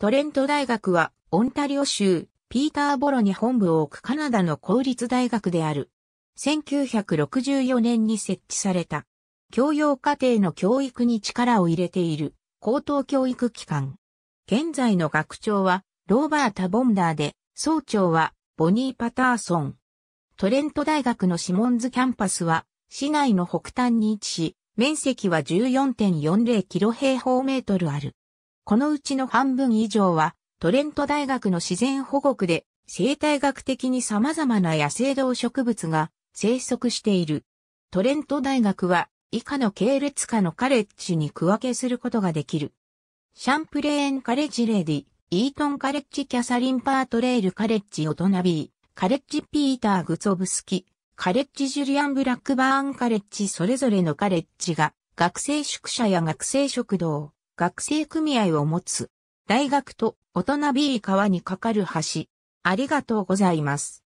トレント大学は、オンタリオ州、ピーターボロに本部を置くカナダの公立大学である。1964年に設置された。教養課程の教育に力を入れている高等教育機関。現在の学長はローバータ・ボンダーで、総長はボニー・パターソン。トレント大学のシモンズキャンパスは市内の北端に位置し、面積は14.40キロ平方メートルある。このうちの半分以上は、トレント大学の自然保護区で、生態学的に様々な野生動植物が生息している。トレント大学は、以下の系列下のカレッジに区分けすることができる。シャンプレーンカレッジレディ、イートンカレッジキャサリンパートレールカレッジオトナビー、カレッジピーター・グツオブスキ、カレッジジュリアン・ブラックバーンカレッジそれぞれのカレッジが学生宿舎や学生食堂、学生組合を持つ、大学と大人 B 川に架かる橋。ありがとうございます。